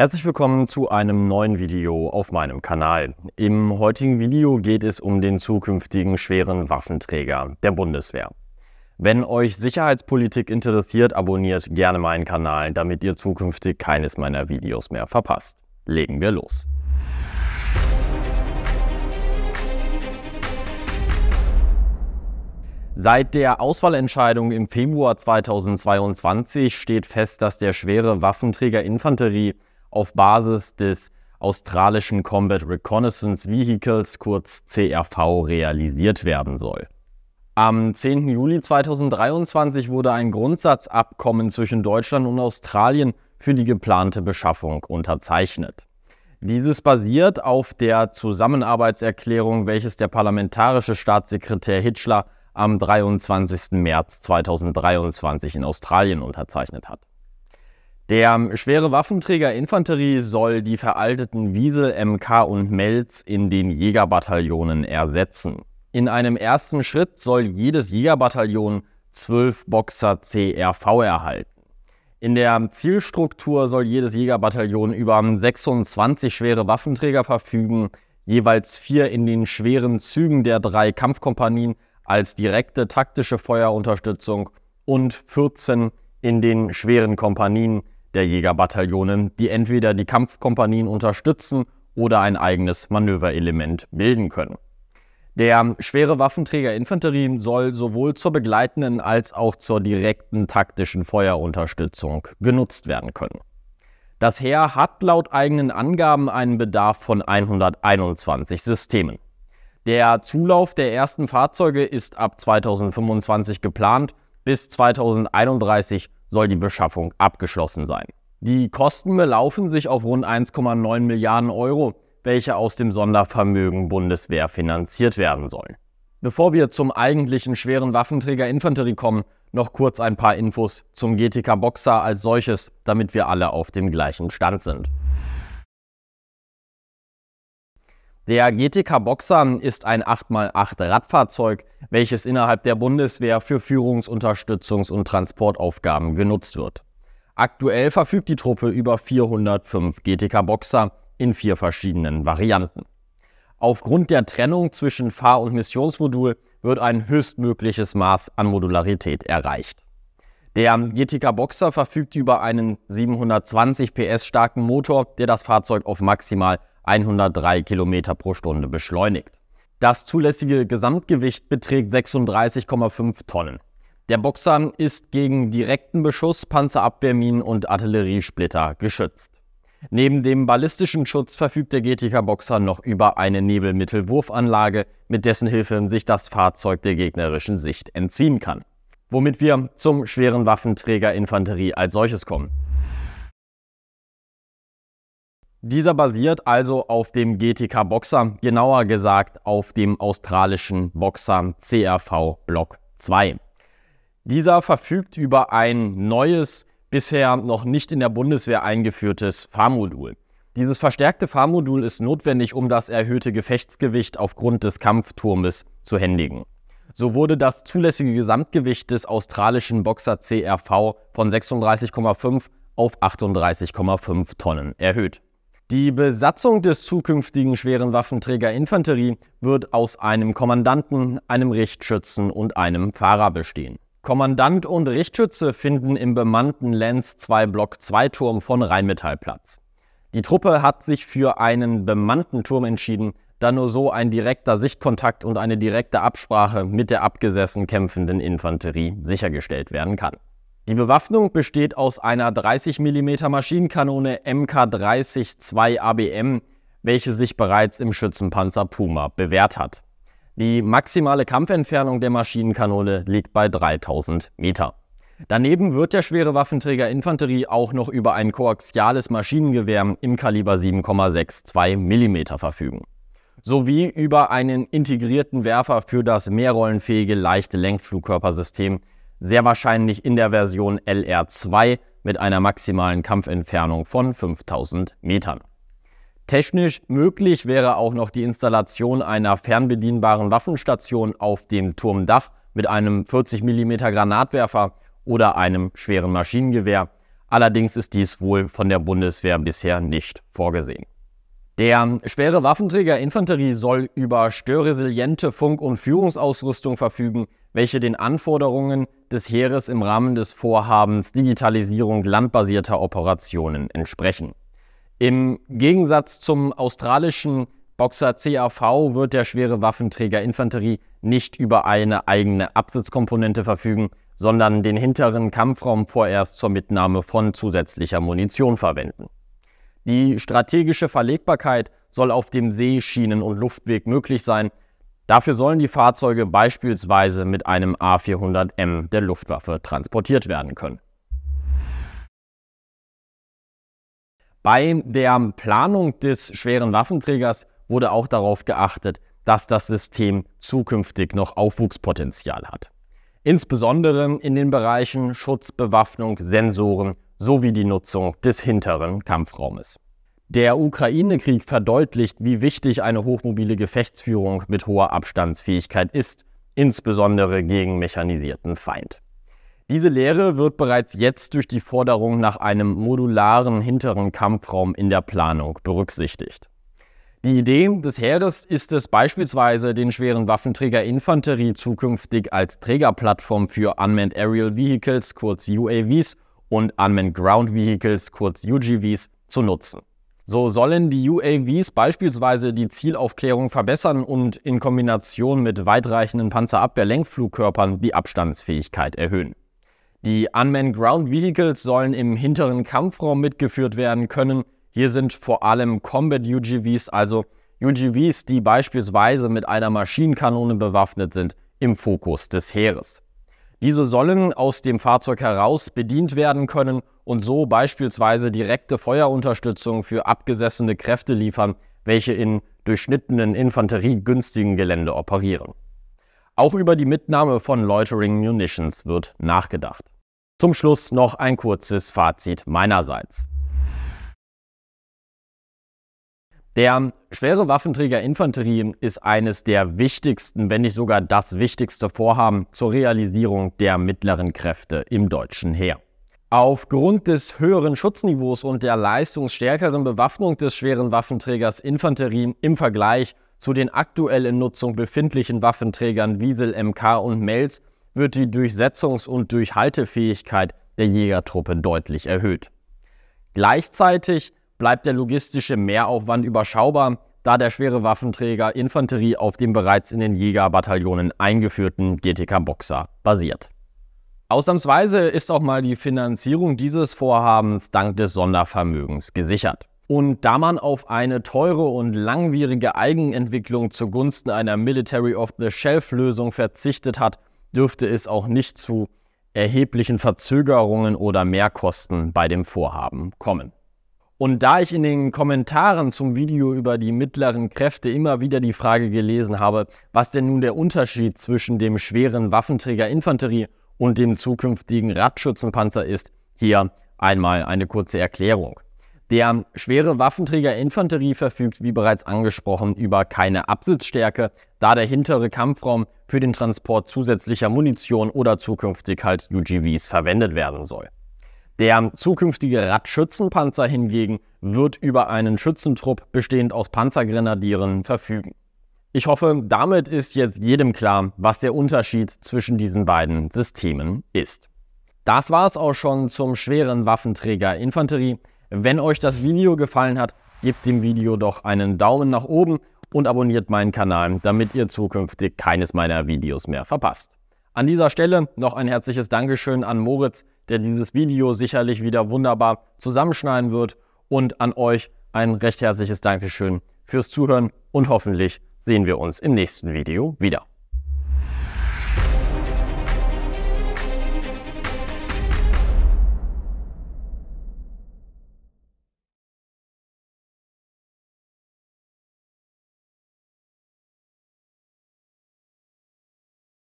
Herzlich willkommen zu einem neuen Video auf meinem Kanal. Im heutigen Video geht es um den zukünftigen schweren Waffenträger der Bundeswehr. Wenn euch Sicherheitspolitik interessiert, abonniert gerne meinen Kanal, damit ihr zukünftig keines meiner Videos mehr verpasst. Legen wir los. Seit der Auswahlentscheidung im Februar 2022 steht fest, dass der schwere Waffenträger Infanterie auf Basis des australischen Combat Reconnaissance Vehicles kurz CRV realisiert werden soll. Am 10. Juli 2023 wurde ein Grundsatzabkommen zwischen Deutschland und Australien für die geplante Beschaffung unterzeichnet. Dieses basiert auf der Zusammenarbeitserklärung, welches der parlamentarische Staatssekretär Hitchler am 23. März 2023 in Australien unterzeichnet hat. Der schwere Waffenträger Infanterie soll die veralteten Wiesel, MK und Melz in den Jägerbataillonen ersetzen. In einem ersten Schritt soll jedes Jägerbataillon zwölf Boxer CRV erhalten. In der Zielstruktur soll jedes Jägerbataillon über 26 schwere Waffenträger verfügen, jeweils vier in den schweren Zügen der drei Kampfkompanien als direkte taktische Feuerunterstützung und 14 in den schweren Kompanien der Jägerbataillone, die entweder die Kampfkompanien unterstützen oder ein eigenes Manöverelement bilden können. Der schwere Waffenträger Infanterie soll sowohl zur begleitenden als auch zur direkten taktischen Feuerunterstützung genutzt werden können. Das Heer hat laut eigenen Angaben einen Bedarf von 121 Systemen. Der Zulauf der ersten Fahrzeuge ist ab 2025 geplant. Bis 2031 soll die Beschaffung abgeschlossen sein. Die Kosten belaufen sich auf rund 1,9 Milliarden Euro, welche aus dem Sondervermögen Bundeswehr finanziert werden sollen. Bevor wir zum eigentlichen schweren Waffenträger Infanterie kommen, noch kurz ein paar Infos zum GTK Boxer als solches, damit wir alle auf dem gleichen Stand sind. Der GTK Boxer ist ein 8x8 Radfahrzeug, welches innerhalb der Bundeswehr für Führungs-, Unterstützungs- und Transportaufgaben genutzt wird. Aktuell verfügt die Truppe über 405 GTK Boxer in vier verschiedenen Varianten. Aufgrund der Trennung zwischen Fahr- und Missionsmodul wird ein höchstmögliches Maß an Modularität erreicht. Der GTK Boxer verfügt über einen 720 PS starken Motor, der das Fahrzeug auf maximal 103 km pro Stunde beschleunigt. Das zulässige Gesamtgewicht beträgt 36,5 Tonnen. Der Boxer ist gegen direkten Beschuss, Panzerabwehrminen und Artilleriesplitter geschützt. Neben dem ballistischen Schutz verfügt der GTK Boxer noch über eine Nebelmittelwurfanlage, mit dessen Hilfe sich das Fahrzeug der gegnerischen Sicht entziehen kann. Womit wir zum schweren Waffenträger Infanterie als solches kommen. Dieser basiert also auf dem GTK Boxer, genauer gesagt auf dem australischen Boxer CRV Block 2. Dieser verfügt über ein neues, bisher noch nicht in der Bundeswehr eingeführtes Fahrmodul. Dieses verstärkte Fahrmodul ist notwendig, um das erhöhte Gefechtsgewicht aufgrund des Kampfturmes zu händigen. So wurde das zulässige Gesamtgewicht des australischen Boxer CRV von 36,5 auf 38,5 Tonnen erhöht. Die Besatzung des zukünftigen schweren Waffenträger Infanterie wird aus einem Kommandanten, einem Richtschützen und einem Fahrer bestehen. Kommandant und Richtschütze finden im bemannten Lenz 2 Block 2 Turm von Rheinmetall Platz. Die Truppe hat sich für einen bemannten Turm entschieden, da nur so ein direkter Sichtkontakt und eine direkte Absprache mit der abgesessen kämpfenden Infanterie sichergestellt werden kann. Die Bewaffnung besteht aus einer 30 mm Maschinenkanone MK30-2 ABM, welche sich bereits im Schützenpanzer Puma bewährt hat. Die maximale Kampfentfernung der Maschinenkanone liegt bei 3000 Meter. Daneben wird der schwere Waffenträger Infanterie auch noch über ein koaxiales Maschinengewehr im Kaliber 7,62 mm verfügen. Sowie über einen integrierten Werfer für das mehrrollenfähige leichte Lenkflugkörpersystem sehr wahrscheinlich in der Version LR2 mit einer maximalen Kampfentfernung von 5000 Metern. Technisch möglich wäre auch noch die Installation einer fernbedienbaren Waffenstation auf dem Turmdach mit einem 40 mm Granatwerfer oder einem schweren Maschinengewehr. Allerdings ist dies wohl von der Bundeswehr bisher nicht vorgesehen. Der schwere Waffenträger Infanterie soll über störresiliente Funk- und Führungsausrüstung verfügen, welche den Anforderungen des Heeres im Rahmen des Vorhabens Digitalisierung landbasierter Operationen entsprechen. Im Gegensatz zum australischen Boxer CAV wird der schwere Waffenträger Infanterie nicht über eine eigene Absitzkomponente verfügen, sondern den hinteren Kampfraum vorerst zur Mitnahme von zusätzlicher Munition verwenden. Die strategische Verlegbarkeit soll auf dem Seeschienen- und Luftweg möglich sein. Dafür sollen die Fahrzeuge beispielsweise mit einem A400M der Luftwaffe transportiert werden können. Bei der Planung des schweren Waffenträgers wurde auch darauf geachtet, dass das System zukünftig noch Aufwuchspotenzial hat. Insbesondere in den Bereichen Schutz, Bewaffnung, Sensoren sowie die Nutzung des hinteren Kampfraumes. Der Ukraine-Krieg verdeutlicht, wie wichtig eine hochmobile Gefechtsführung mit hoher Abstandsfähigkeit ist, insbesondere gegen mechanisierten Feind. Diese Lehre wird bereits jetzt durch die Forderung nach einem modularen hinteren Kampfraum in der Planung berücksichtigt. Die Idee des Heeres ist es beispielsweise, den schweren Waffenträger Infanterie zukünftig als Trägerplattform für Unmanned Aerial Vehicles, kurz UAVs, und Unmanned Ground Vehicles, kurz UGVs, zu nutzen. So sollen die UAVs beispielsweise die Zielaufklärung verbessern und in Kombination mit weitreichenden Panzerabwehrlenkflugkörpern die Abstandsfähigkeit erhöhen. Die Unmanned Ground Vehicles sollen im hinteren Kampfraum mitgeführt werden können. Hier sind vor allem Combat UGVs, also UGVs, die beispielsweise mit einer Maschinenkanone bewaffnet sind, im Fokus des Heeres. Diese sollen aus dem Fahrzeug heraus bedient werden können und so beispielsweise direkte Feuerunterstützung für abgesessene Kräfte liefern, welche in durchschnittenen infanteriegünstigen Gelände operieren. Auch über die Mitnahme von Loitering Munitions wird nachgedacht. Zum Schluss noch ein kurzes Fazit meinerseits. Der schwere Waffenträger Infanterie ist eines der wichtigsten, wenn nicht sogar das wichtigste Vorhaben zur Realisierung der mittleren Kräfte im deutschen Heer. Aufgrund des höheren Schutzniveaus und der leistungsstärkeren Bewaffnung des schweren Waffenträgers Infanterie im Vergleich zu den aktuell in Nutzung befindlichen Waffenträgern Wiesel, MK und Melz wird die Durchsetzungs- und Durchhaltefähigkeit der Jägertruppe deutlich erhöht. Gleichzeitig bleibt der logistische Mehraufwand überschaubar, da der schwere Waffenträger Infanterie auf dem bereits in den Jägerbataillonen eingeführten GTK Boxer basiert. Ausnahmsweise ist auch mal die Finanzierung dieses Vorhabens dank des Sondervermögens gesichert. Und da man auf eine teure und langwierige Eigenentwicklung zugunsten einer Military of the shelf lösung verzichtet hat, dürfte es auch nicht zu erheblichen Verzögerungen oder Mehrkosten bei dem Vorhaben kommen. Und da ich in den Kommentaren zum Video über die mittleren Kräfte immer wieder die Frage gelesen habe, was denn nun der Unterschied zwischen dem schweren Waffenträger Infanterie und dem zukünftigen Radschützenpanzer ist, hier einmal eine kurze Erklärung. Der schwere Waffenträger Infanterie verfügt, wie bereits angesprochen, über keine Absitzstärke, da der hintere Kampfraum für den Transport zusätzlicher Munition oder zukünftig halt UGVs verwendet werden soll. Der zukünftige Radschützenpanzer hingegen wird über einen Schützentrupp bestehend aus Panzergrenadieren verfügen. Ich hoffe, damit ist jetzt jedem klar, was der Unterschied zwischen diesen beiden Systemen ist. Das war es auch schon zum schweren Waffenträger Infanterie. Wenn euch das Video gefallen hat, gebt dem Video doch einen Daumen nach oben und abonniert meinen Kanal, damit ihr zukünftig keines meiner Videos mehr verpasst. An dieser Stelle noch ein herzliches Dankeschön an Moritz, der dieses Video sicherlich wieder wunderbar zusammenschneiden wird. Und an euch ein recht herzliches Dankeschön fürs Zuhören und hoffentlich sehen wir uns im nächsten Video wieder.